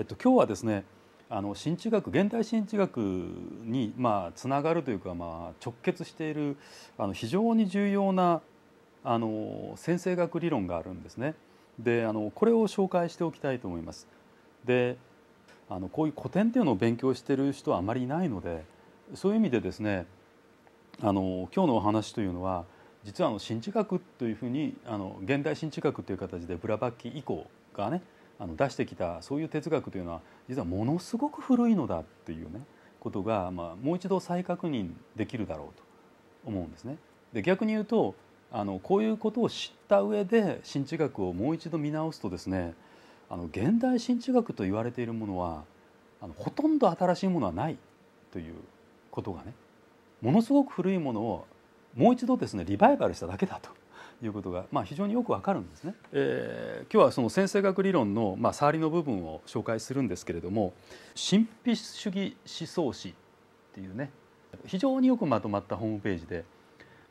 えっと、今日はですねあの新知学現代新知学にまあつながるというか、まあ、直結しているあの非常に重要なあの先生学理論があるんですね。であのこれを紹介しておきたいと思います。であのこういう古典っていうのを勉強してる人はあまりいないのでそういう意味でですねあの今日のお話というのは実はあの新知学というふうにあの現代新知学という形でブラバッキ以降がねあの出してきたそういう哲学というのは実はものすごく古いのだっていうねことが、まあ、もう一度再確認できるだろうと思うんですね。で逆に言うとあのこういうことを知った上で新知学をもう一度見直すとですねあの現代新知学と言われているものはあのほとんど新しいものはないということがねものすごく古いものをもう一度ですねリバイバルしただけだということが、まあ、非常によくわかるんですね、えー、今日はその先生学理論の、まあ、触りの部分を紹介するんですけれども神秘主義思想史っていうね非常によくまとまったホームページで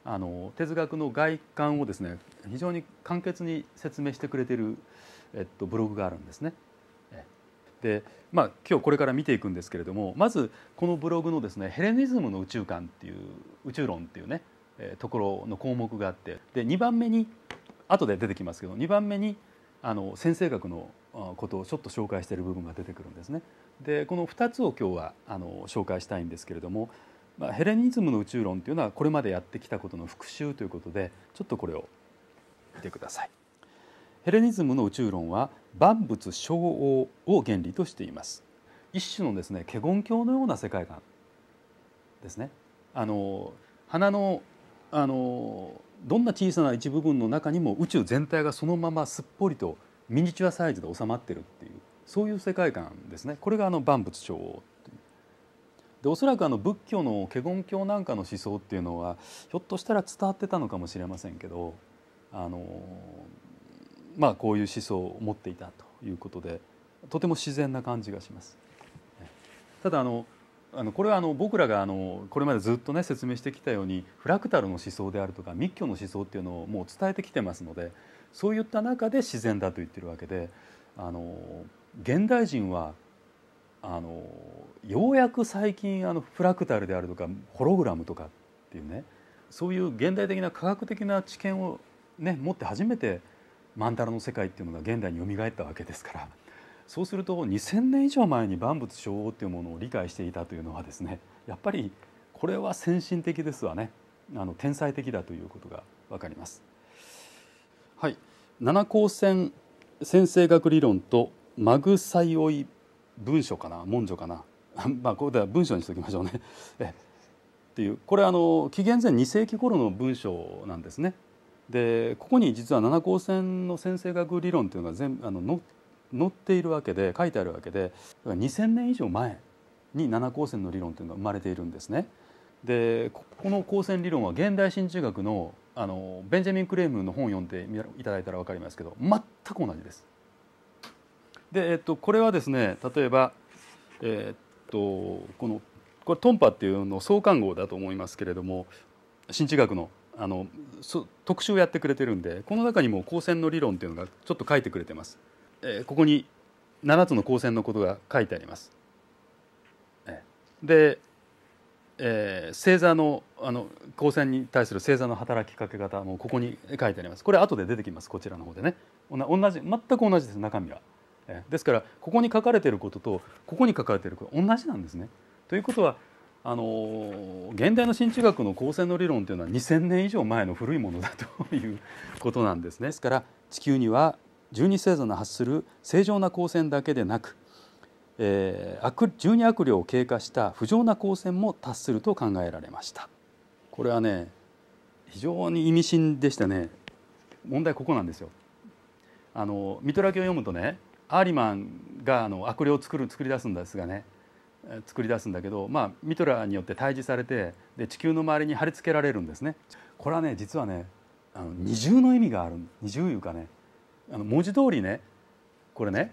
あの哲学の外観をですね非常に簡潔に説明してくれてる、えっと、ブログがあるんですね。でまあ、今日これから見ていくんですけれどもまずこのブログのですねヘレニズムの宇宙観っていう宇宙論っていうねところの項目があってで2番目に後で出てきますけど2番目にあの先生学のことをちょっと紹介している部分が出てくるんですね。でこの2つを今日はあの紹介したいんですけれども、まあ、ヘレニズムの宇宙論というのはこれまでやってきたことの復習ということでちょっとこれを見てください。ヘレニズムの宇宙論は万物称応を原理としています。一種のですね華厳教のような世界観ですね。あの花のあのどんな小さな一部分の中にも宇宙全体がそのまますっぽりとミニチュアサイズで収まってるっていうそういう世界観ですねこれがあの万物長でおそらくあの仏教の華厳教なんかの思想っていうのはひょっとしたら伝わってたのかもしれませんけどあのまあこういう思想を持っていたということでとても自然な感じがします。ただあのあのこれはあの僕らがあのこれまでずっとね説明してきたようにフラクタルの思想であるとか密教の思想っていうのをもう伝えてきてますのでそういった中で自然だと言ってるわけであの現代人はあのようやく最近あのフラクタルであるとかホログラムとかっていうねそういう現代的な科学的な知見を、ね、持って初めてマンタラの世界っていうのが現代によみがえったわけですから。そうすると2,000年以上前に万物称王というものを理解していたというのはですねやっぱりこれは先進的ですわねあの天才的だということがわかります。はい、七光線先生学理論とマグサイオイ文書かな文書かな まあここでは文書にしておきましょうね え。っていうこれあの紀元前2世紀頃の文章なんですね。でここに実は七光線の先生学理論というのが全あの載っ載っているわけで書いてあるわけで2000年以上前に七光線の理論というのが生まれているんですね。でこの光線理論は現代真中学のあのベンジャミン・クレームの本を読んでいただいたら分かりますけど全く同じです。で、えっと、これはですね例えば、えっと、このこれトンパっていうの相関号だと思いますけれども新知学のあの特集をやってくれてるんでこの中にも光線の理論っていうのがちょっと書いてくれてます。えー、ここに7つの光線のことが書いてあります。で、えー、星座のあの光線に対する星座の働きかけ方もここに書いてあります。これ後で出てきますこちらの方でね。同じ全く同じです中身は。ですからここに書かれていることとここに書かれていること同じなんですね。ということはあの現代の神中学の光線の理論というのは2,000年以上前の古いものだということなんですね。ですから地球には十二星座の発する正常な光線だけでなく、えー、十二悪霊を経過した不浄な光線も達すると考えられましたこれはね非常に意味深でしたね問題ここなんですよあのミトラ教を読むとねアーリマンがあの悪霊を作る作り出すんですがね作り出すんだけど、まあ、ミトラによって退治されてで地球の周りに貼り付けられるんですねこれはね実はねあの二重の意味がある二重いうかねあの文字通りねこれね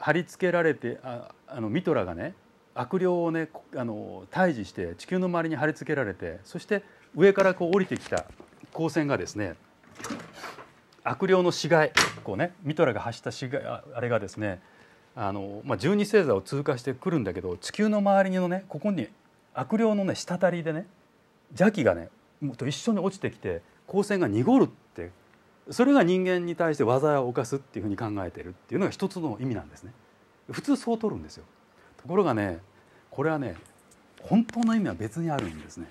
貼り付けられてああのミトラがね悪霊をねあの退治して地球の周りに貼り付けられてそして上からこう降りてきた光線がですね悪霊の死骸こうねミトラが発した死骸あれがですねあの、まあ、十二星座を通過してくるんだけど地球の周りのねここに悪霊のね滴りでね邪気がねと一緒に落ちてきて光線が濁るってそれが人間に対して災いを犯すっていうふうに考えているっていうのが一つの意味なんですね普通そう取るんですよところがねこれはね本当の意味は別にあるんですね